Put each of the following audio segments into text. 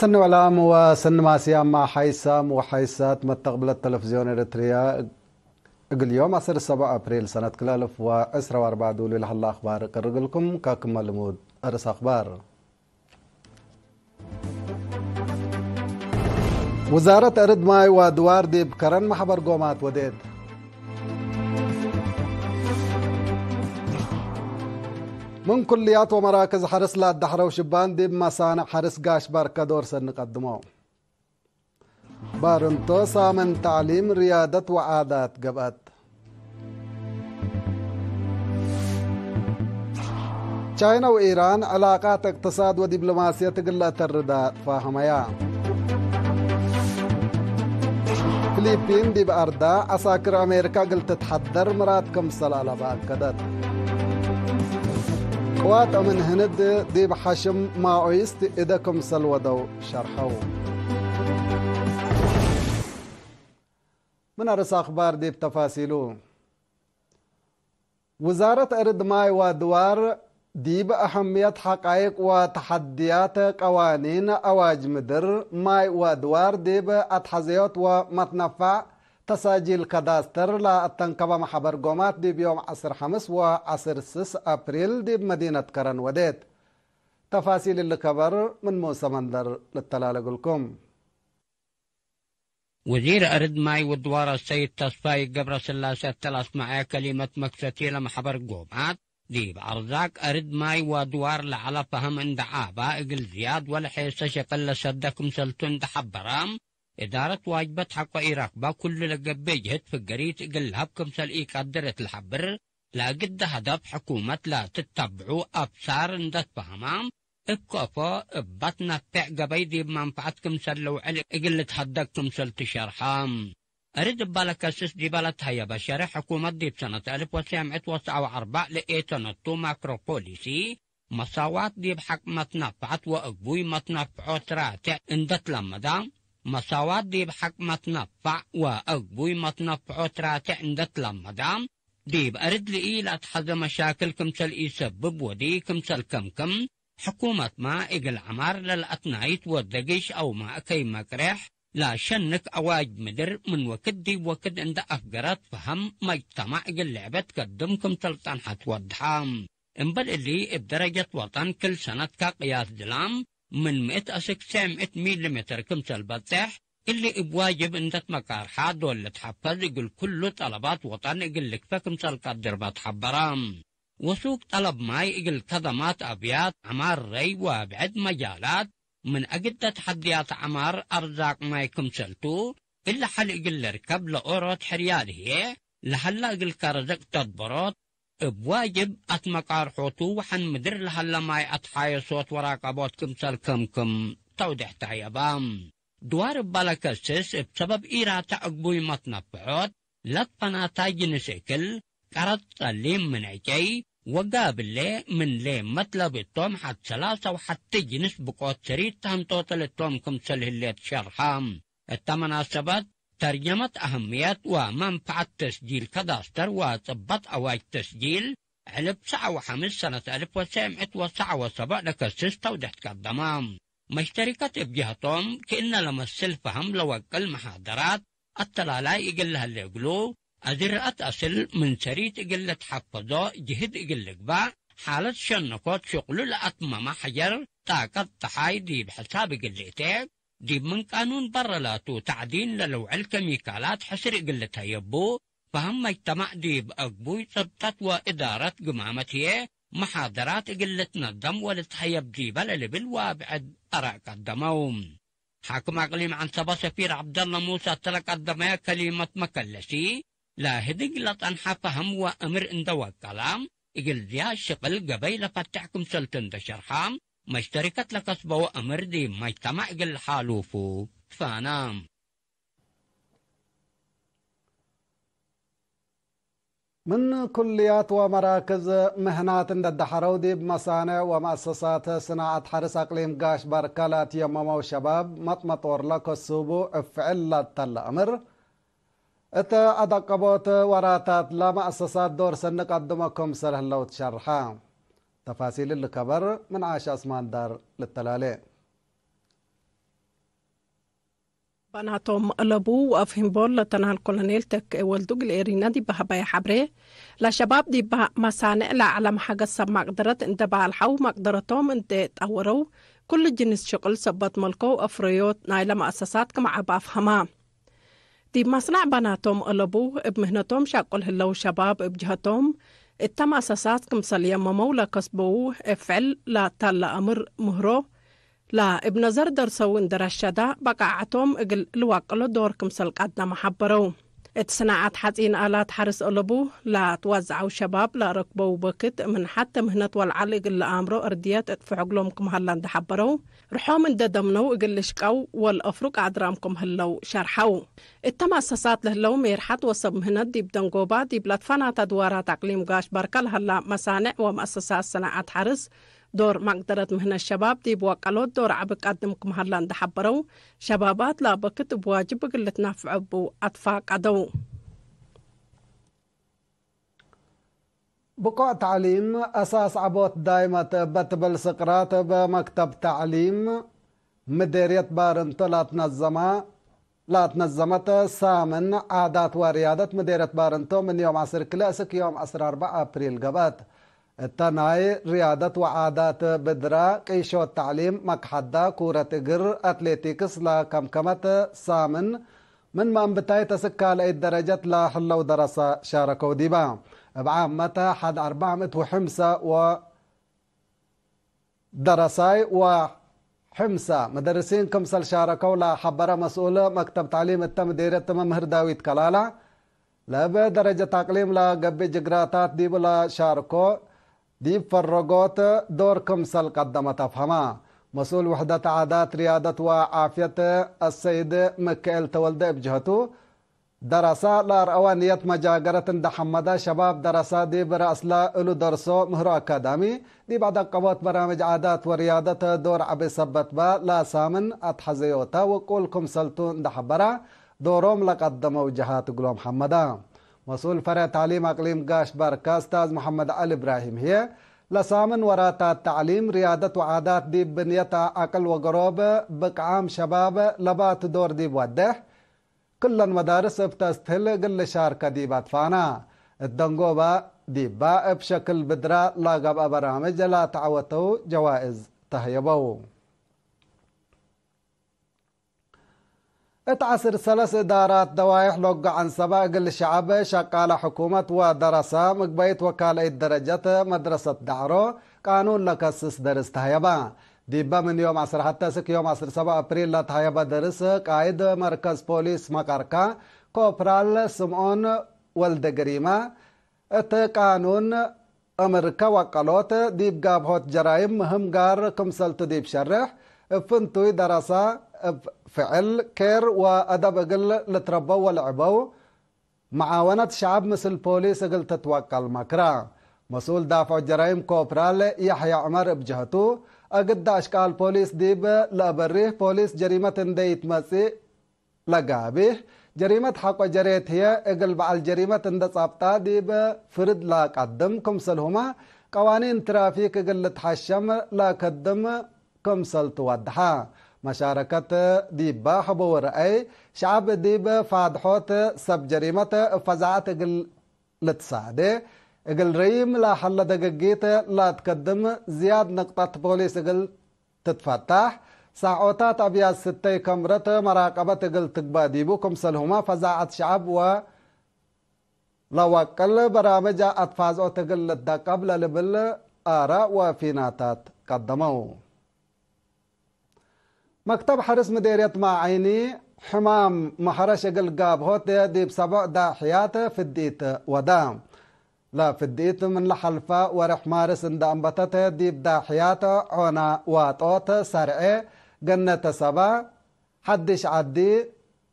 سن ولام وسن معصيام مع حيسام وحيسات ما التلفزيون تلفزيون إريتريا اليوم عصر 7 أبريل سنة كلالف و وأسرة وأربعة دولي لحل أخبار كرجلكم كاكم ملمود أرس أخبار وزارة ارد ماي وأدوار دي بكرن محبر قومات وديد من كليات ومراكز حرس لا الدحرة وشبان دي بمصانع حرس قاش باركة دورس نقدمه بارنتو سامن تعليم ريادة وعادات قبات چاینا و ایران علاقات اقتصاد و دیپلماسیه تقلا ترداد فاهمیا فلبين دي بأردا أساكر أمريكا قلت تتحدر مرات كم سلالة بعد أخوات من هند دي بحشم ما عيست إدكم سلودو شرحو من أرس أخبار دي تفاصيلو وزارة ارد ماي ودوار دي بأهمية حقائق وتحديات قوانين أواج مدر ماي ودوار دي بأتحزيات ومتنفع تساجيل كداستر لا تنكب محبر قومات دي بيوم عصر حمس وعصر سس أبريل دي بمدينة كرن وديت تفاصيل اللي كبر من موسى مندر للتلالة لكم وزير أرد ماي ودوار السيد تصفاي قبر سلاسة تلاس معاه كلمة مكستي لمحبر قومات ديب أرزاق أرد ماي ودوار لعلى فهم عند عابا إقل زياد ولا شقل سدكم سلتون تحبرام إدارة واجبت حق با كل لقبيج جهت في إقل قلها بكمسل إي قدرت الحبر لا قد هدف حكومة لا تتبعو أبصار ندت بهمام اكفا بطنا بتاع قبيدي بمنفعتكم لو علي إقل تحدكم سلت شرحام أريد بالك أسس دي بالت هيا بشارة حكومة دي بسنة ألف وسعة 1994 لقيت نطو ماكروبوليسي مساوات دي بحق ما تنفعت وأقبوي ما تنفعت راتع اندت لما دام مساوات بحق متنفع تنفع وأقبوي متنفع تراتع تراتي عند دام ديب أرد لإي لا تحظى مشاكل كمسل يسبب ودي كمسل كم كم حكومة ما إقل عمار للأتنايت والدقش أو ما أكي مكرح لا شنك أواج مدر من وكد دي وكد عند أفقرات فهم مجتمع إقل لعبة تقدمكم تلطان حتوضحام انبل اللي بدرجة وطن كل سنة كقياس دلام من 100 أسك 900 ميليمتر كمثل البطاح اللي بواجب انت مكار حاد ولا تحفظ يقول كل طلبات وطن يقول لك فكمثل قدر بتحبرام وسوق طلب ماي يقول كظمات أبيات عمار ري وابعد مجالات من أجد تحديات عمار أرزاق ماي كمثلتو إلا حل يقول لركب لاورو حريال هي لحل أقل كرزق تدبرات بواجب أتمقار حوتو وحن مدر لها لهلماي أطحاي صوت وراقبوت كم كم كم توضح تايبام دوار بالاكسس بسبب إيراتا أقبوي متنفعوت لطفنا تاجنس إكل قرط الليم من عجي وقابل لي من لي مطلب التوم حد سلاسة وحد تجنس بقوت سريد تهم توتل التوم كمسل هليت شرحام التمناسبات ترجمة أهمية ومنفعة تسجيل كداستر وثبت أواج تسجيل علب بسعة وحمس سنة ألف وسامعة وسعة وسبع لك السيستة ودحت كالضمام مشتركة بجهتهم كإن لما السلفهم هم أقل المحاضرات التلالاي يقلها اللي يقلو أذرأت أصل من سريت يقل تحفظو جهد إقل قبع حالة شنكوت شغلو لأتمم حجر تاكد تحايدي بحساب إقل إتاك ديب من قانون برا تو تعدين للو علك حسر قلتها يبو فهم مجتمع ديب أقبوي ثبتت وإدارة قمامتي محاضرات قلت نظم ولتحيب ديبا للبل وابعد أرى قدمهم حاكم أقليم عن سبا سفير عبد الله موسى تلك قدمها كلمة مكلسي لا هدقلت أنحى فهم وأمر إن الكلام كلام إقل ذيا الشقل قبيل فتحكم سلطن دشرحام مشتركت لكسبو دي مجتمع جل حالوفو فانام من كليات ومراكز مهنات الدحرو دي بمصانع ومؤسسات صناعة حرس أقليم قاش باركالات يمامو شباب مطمطور لكو السوبو افعلة أمر اتا ادقبوت وراتات لا مؤسسات دور سنك ቀድመኩም ስርህለው ትሸርሓ تفاصيل الخبر من عاش دار للتلالي بناتهم لبو وافهم بول لتنها كولونيل تك والدوغ الإيرينا دي بها بايا حبري لا شباب دي بها مسانع لا علم حاجة سب مقدرت انت بها الحو مقدرتهم انت تأورو كل جنس شغل سبت ملكو أفريوت نايلة مؤسسات كما هما دي مصنع بناتهم لبو بمهنتهم شاقل هلو شباب بجهتهم التماساسات كمسالية ممولة كسبوه افعل لا تال أمر مهرو لا ابن زردر سون درشدا بقعتهم اقل الواقل دور صل قدنا محبرو حرس ስናዓት لا ኣላ شباب لا ላትዋዝዓው بكت من حتى مهنة ሓተ ምህነት ወልዓሊ أرديات ኣእምሮ እርድየት كم هلا እንዳሓበረው رحومن ددمنو اقلشقو والافرق عدرامكم هلو شرحو اتما اساسات لهلو ميرحت وسب هنا ديب دنگوبا دي بلاتفانات ادوارا تقليم غاش باركال هلا مسانع ومؤسسات صناعات حرس دور مقدرت مهنا الشباب دي بوقالو دور عبق قدمكم هلا ندحبرو شبابات لا بواجب قلت نافعبو اطفاق ادو بقع تعليم أساس عبوت دايمة بتبل سقرات بمكتب تعليم مديرية بارنت لا تنظمها لا تنظمت سامن عادات وريادة مديرية بارنتو من يوم عصر كلاسيك يوم عصر 4 أبريل قبات التناي ريادة وعادات بدرا قيشو التعليم مكحدة كورة إجر أتليتيكس لا كمكمة سامن من ما بداية سكال درجة لا حلو درسة شاركو ديبا بعام متى حد 400 وحمسة و حمسة مدرسين كم سال شاركوا لحبرة مسؤولة مكتب تعليم التم ديرة تم مهر داويت كلالا لا درجة تقليم لا قبي جغراتات دي بلا شاركوا دي فرقوت دور كم سال قدمت أفهمها مسؤول وحدة عادات رياضة وعافية السيد مكيل تولد بجهته درسا لار مجاگرتن مجاقرة حمدا شباب درسا دي اصلا إلو درسو مهرو أكادامي دی بعد قوات برامج عادات ریادت دور عبي سبت با لا سامن أتحزيوتا کم سلطون حبرا دوروم لقدموا جهات گلو محمدا مسئول فرع تعلیم أقليم گاش باركا أستاذ محمد علي إبراهيم هي لسامن وراتا ریادت ريادة عادات دی بنیتا أقل وقروب بقعام شباب لبات دور دی بوده كل المدارس بتستهل قل شاركة دي باتفانا الدنقوبة دي بائب بشكل بدرا لاغب برامج لا تعوتو جوائز تهيبو اتعصر سلس إدارات دوائح لوقع عن سبا قل شعب شقال حكومة ودرسة مقبيت وكالة درجة مدرسة دعرو قانون لكسس درس تهيبان ديبا من يوم عصر حتى سك يوم عصر 7 أبريل لا تهيبا درس قائد مركز بوليس مقركا كوبرال سمعون ولد جريمة ات قانون أمريكا وقالوت ديب قاب هوت جرائم مهم قار كمسلت ديب شرح فنتوي دراسة فعل كير وأدب أقل لتربوا ولعبوا معاونة شعب مثل بوليس أقل تتوكل مكرا مسؤول دافع جرائم كوبرال يحيى عمر بجهته أقداش قال بوليس ديب لأبره بوليس جريمة ديت مسي لقابه جريمة حق جريت هي اقلب على الجريمة اند صابتا ديب فرد لا قدم كمسلهما قوانين ترافيك اقل تحشم لا قدم كمسل توضحا مشاركة ديبا حبو رأي شعب ديب فادحوت سب جريمة فزعت اقل لتصاده اگل ريم لا حل دقيقيته لا تقدم زياد نقطة بوليس اقل تتفتح ساعوتات أبيات ستة مراقبت اگل تقبادی بو کم سلهما فزاعة شعب و لوكل برامج تگل لده قبل لبل آراء فیناتات قدمو مكتب حرس مديرية معيني حمام محرش اقل قاب هوت ديب سبع داحيات في الديت ودام لا فديت من الحلفة ورح مارس ان دامبتت ديب حياتا عنا واتوت سرعي جنة سبا حدش عدي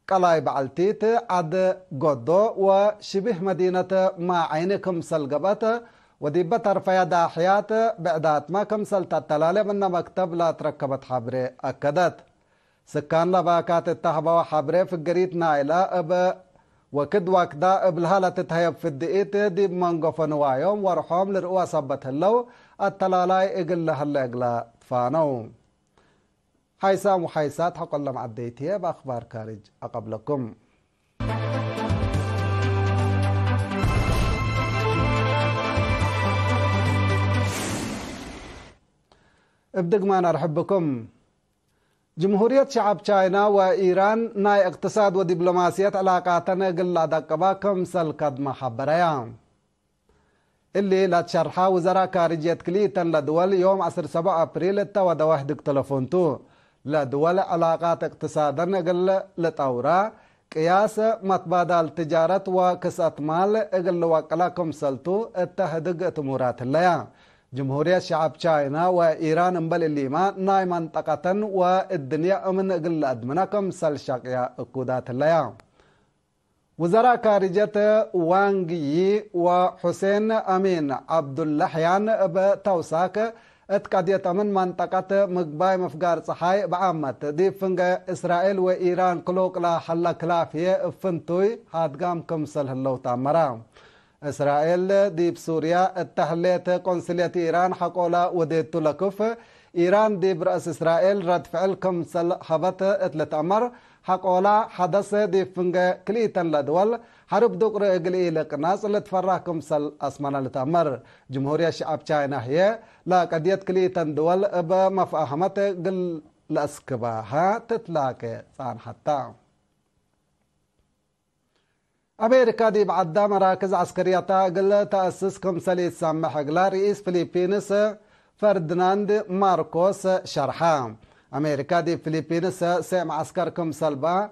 قلاي بعلتيت عد قدو وشبه مدينة ما عينكم سلقبت ودي فيا دا حيات بعدات ما كم سلت التلالي من مكتب لا تركبت حبري أكدت سكان لباكات التهبة وحبري في قريت نايلة أب وكدوك دا ابلهالة تتهيب في الدقيت دي منغفن وايوم ورحوم لرؤوا صبت هلو التلالاي اقل اللي اقلا فانو حيسام وحيسات حق اللهم معديتيه باخبار كارج اقبلكم ابدق ما نرحب بكم جمهورية شعب چاینا و إيران ناي اقتصاد و دبلوماسيات علاقاتنا قل دقبا كم سل قد محبريا اللي لا تشرحا وزراء خارجية كليتن لدول يوم عصر 7 أبريل التا ودوحدك تلفونتو لدول علاقات اقتصادنا قل لطورا قياس متبادل تجارة وكسات مال قل وقلا كم التهدق تمورات الليا جمهورية شعب تشاينا وإيران مبل اللي ما ناي منطقة والدنيا أمن قل أدمناكم شاقيا أكودات الليام وزراء كارجة وانغ يي وحسين أمين عبد اللحيان بتوساك اتقادية من منطقة مقباي مفقار صحاي بعمت دي فنغ إسرائيل وإيران كلوك لا حلق لا فيه فنتوي هادقام كمسل هلو تامرام إسرائيل دي بسوريا اتحلت قنصلية إيران حقولا ودي تلكف إيران دي برأس إسرائيل رد فعل كم حبت اتلت أمر حقولا حدث دي فنجا كليتن لدول حرب دقر إقلي لقناص لتفرحكم سل أسمان لتأمر جمهورية شعب چاينا هي لا قديت كليتن دول مفاهمت قل لأسكبها تتلاك صان حتى أمريكا دي بعد مراكز عسكرية تاقل تأسس سامح تسمح رئيس فلبينس فردناند ماركوس شرحام أمريكا دي فلبينس سام عسكر سلبا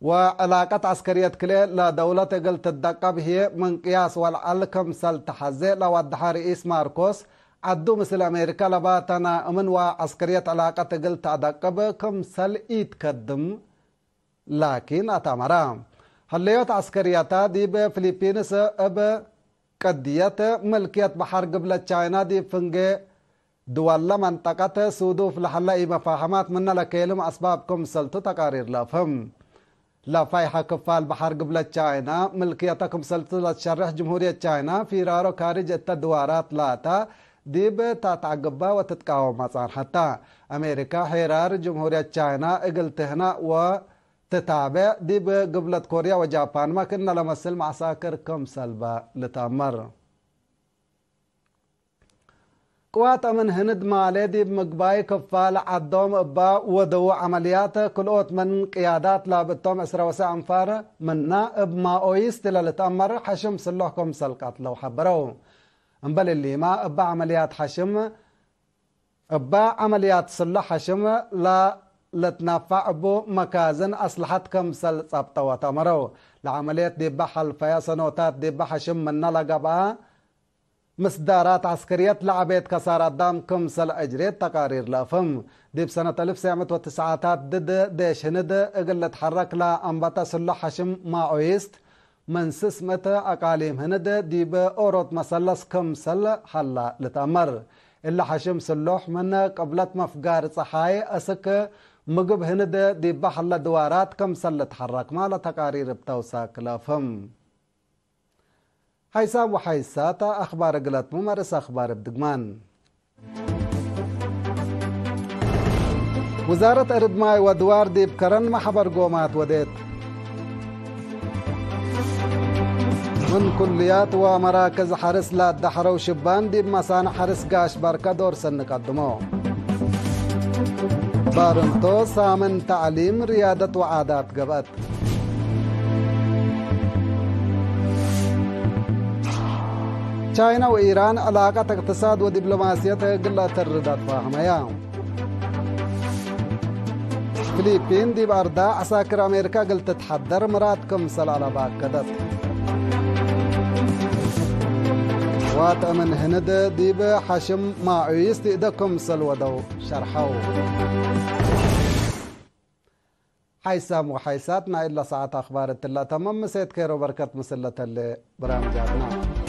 وعلاقة عسكرية لا دولة قل تدقى به من قياس والعل سل تحزي لودح رئيس ماركوس عدو مثل أمريكا لباتنا أمن وعسكرية علاقة قل تدقى كمسال كدم لكن أتمرام هالليات عسكرياتها دي بفلبينس اب قديت ملكية بحر قبل تشاينا دي فنجي دوالا منطقة سودو سودوف لحلاء مفاهمات من لكيلم أسبابكم سلطة تقارير لفهم لا فايحة كفال بحر قبل تشاينا ملكيتكم سلطة تشرح جمهورية تشاينا في رارو خارج التدوارات لاتا ديب تتعقبها وتتقاوم حتى أمريكا حرار جمهورية تشاينا اقلتهنا و تتابع دي بقبلة كوريا وجابان ما كنا لمسل معساكر كم سلبا لتامر قوات من هند مالي دي بمقباي كفال عدوم ابا ودو عمليات كل كلوت من قيادات لابتوم اسرا وسا انفار مننا نائب ما اويست لتامر حشم سلوحكم سلقات لو حبرو انبل اللي ما ابا عمليات حشم ابا عمليات سلح حشم لا لتنفع بو مكازن أصلحتكم سل صبتو وتمرو لعمليات دبحة دي دبحة شم من بقى مصدارات عسكرية لعبيت كسارة دام كم سل أجري تقارير لافم دي بسنة الف 1909 ضد ديش هند اقل تحرك لا أنبتا سلو حشم ما ماويست من سسمة أقاليم هند دي بأوروت مسلس كم سل حلا لتمر إلا حشم سلوح من قبلت مفقار صحاي أسك ምግብ ህንደ ዲባሕላ ድዋራት ከምሰል ልትሐረክ ማለት ተቃሪርብ ተውሳክ ለፍም ሃይሳብ ወሓይሳታ ኣኽባር ግለትሙ መርእስ ኣኽባር ብድግማን وزارة أرض ماي ودوار ديب كرن محبر قومات وديت من كليات ومراكز حرس لا دحر وشبان ديب مسان حرس قاش بركة دور سن قدمو بارنتو سامن تعليم ريادة وعادات قبات چاینا و ایران علاقت اقتصاد و دیپلوماسیت گلا ترداد فاهمیا فلبين دي باردا عساكر أمريكا قلت تتحضر مراتكم سلالة باكدت وات من هند ديبا حشم ما مع يستئدكم سلودو شرحو حيسام وحيساتنا إلا ساعات أخبار التلا تمام مسيت كيرو بركة مسلة اللي برامجاتنا